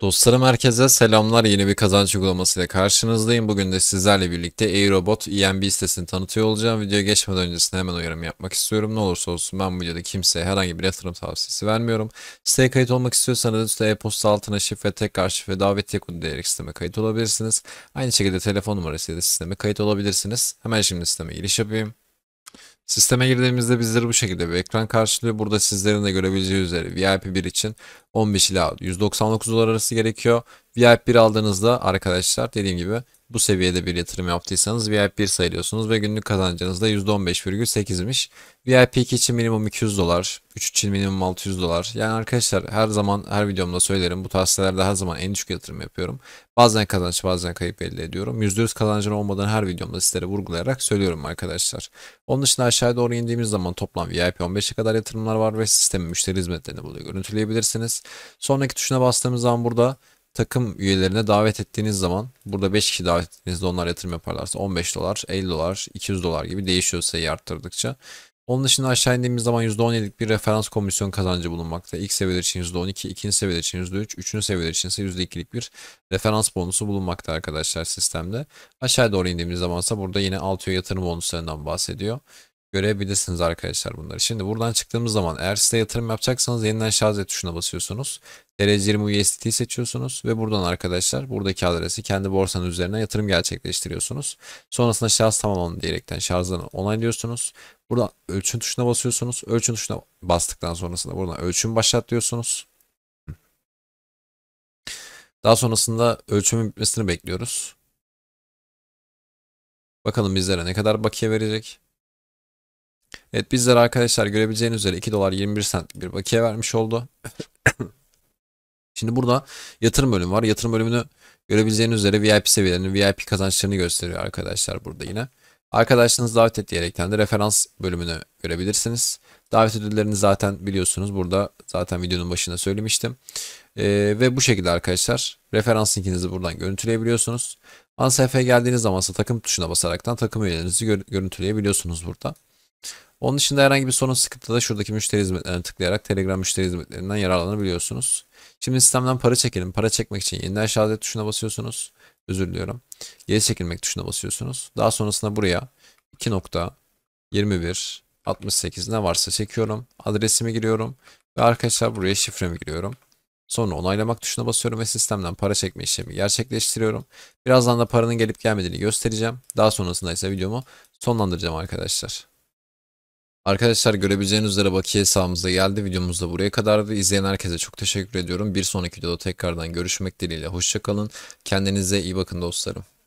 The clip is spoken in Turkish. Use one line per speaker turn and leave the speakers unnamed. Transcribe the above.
Dostlarım herkese selamlar. Yeni bir kazanç uygulaması ile karşınızdayım. Bugün de sizlerle birlikte Aerobot EMB sitesini tanıtıyor olacağım. Videoya geçmeden öncesinde hemen uyarım yapmak istiyorum. Ne olursa olsun ben bu videoda kimseye herhangi bir yatırım tavsiyesi vermiyorum. Siteye kayıt olmak istiyorsanız üstte e-posta altına şifre, tekrar şifre, davetiye kodu diyerek sisteme kayıt olabilirsiniz. Aynı şekilde telefon numarasıyla da sisteme kayıt olabilirsiniz. Hemen şimdi sisteme giriş yapayım. Sisteme girdiğimizde bizleri bu şekilde bir ekran karşılıyor. Burada sizlerin de görebileceği üzere VIP 1 için 15 ila 199 dolar arası gerekiyor. VIP 1 aldığınızda arkadaşlar dediğim gibi bu seviyede bir yatırım yaptıysanız VIP 1 sayılıyorsunuz ve günlük kazancınız da %15,8'miş. VIP 2 için minimum 200 dolar, 3 için minimum 600 dolar. Yani arkadaşlar her zaman her videomda söylerim bu tarz her zaman en düşük yatırım yapıyorum. Bazen kazanç bazen kayıp elde ediyorum. %100 kazancın olmadan her videomda sizlere vurgulayarak söylüyorum arkadaşlar. Onun dışında aşağıya doğru indiğimiz zaman toplam VIP 15'e kadar yatırımlar var ve sistemin müşteri hizmetlerini buluyor. görüntüleyebilirsiniz. Sonraki tuşuna bastığımız zaman burada takım üyelerine davet ettiğiniz zaman burada 5 kişi davet ettiğinizde onlar yatırım yaparlarsa 15 dolar, 50 dolar, 200 dolar gibi değişiyor sayı arttırdıkça. Onun dışında aşağı indiğimiz zaman %17'lik bir referans komisyon kazancı bulunmakta. İlk seviyeler için %12, ikinci seviyeler için %3, üçüncü seviyeler için ise %2'lik bir referans bonusu bulunmakta arkadaşlar sistemde. Aşağı doğru indiğimiz zaman ise burada yine Altio yatırım bonuslarından bahsediyor görebilirsiniz arkadaşlar bunları. Şimdi buradan çıktığımız zaman eğer size yatırım yapacaksanız yeniden şarj et tuşuna basıyorsunuz. Derece 20 USDT seçiyorsunuz ve buradan arkadaşlar buradaki adresi kendi borsanın üzerine yatırım gerçekleştiriyorsunuz. Sonrasında şarj tamamlandı diyerekten şarjını onaylıyorsunuz. Burada ölçüm tuşuna basıyorsunuz. Ölçüm tuşuna bastıktan sonrasında buradan ölçüm başlat diyorsunuz. Daha sonrasında ölçümün bitmesini bekliyoruz. Bakalım bizlere ne kadar bakiye verecek. Evet bizler arkadaşlar görebileceğiniz üzere 2 dolar 21 centlik bir bakiye vermiş oldu. Şimdi burada yatırım bölümü var. Yatırım bölümünü görebileceğiniz üzere VIP seviyelerini, VIP kazançlarını gösteriyor arkadaşlar burada yine. Arkadaşlarınızı davet et diyerekten de referans bölümünü görebilirsiniz. Davet ödüllerini zaten biliyorsunuz. Burada zaten videonun başında söylemiştim. Ee, ve bu şekilde arkadaşlar referans linkinizi buradan görüntüleyebiliyorsunuz. ANSF'e geldiğiniz zaman ise takım tuşuna basaraktan takım üyelerinizi gör görüntüleyebiliyorsunuz burada. Onun dışında herhangi bir sorun sıkıntıda da şuradaki müşteri hizmetlerine tıklayarak Telegram müşteri hizmetlerinden yararlanabiliyorsunuz. Şimdi sistemden para çekelim. Para çekmek için yeniden şehadet tuşuna basıyorsunuz. Özür diliyorum. Geri çekilmek tuşuna basıyorsunuz. Daha sonrasında buraya 2.21 68 ne varsa çekiyorum. Adresimi giriyorum. Ve arkadaşlar buraya şifremi giriyorum. Sonra onaylamak tuşuna basıyorum ve sistemden para çekme işlemi gerçekleştiriyorum. Birazdan da paranın gelip gelmediğini göstereceğim. Daha sonrasında ise videomu sonlandıracağım arkadaşlar. Arkadaşlar görebileceğiniz üzere bakiye hesabımıza geldi. Videomuzda da buraya kadardı. İzleyen herkese çok teşekkür ediyorum. Bir sonraki videoda tekrardan görüşmek dileğiyle. Hoşçakalın. Kendinize iyi bakın dostlarım.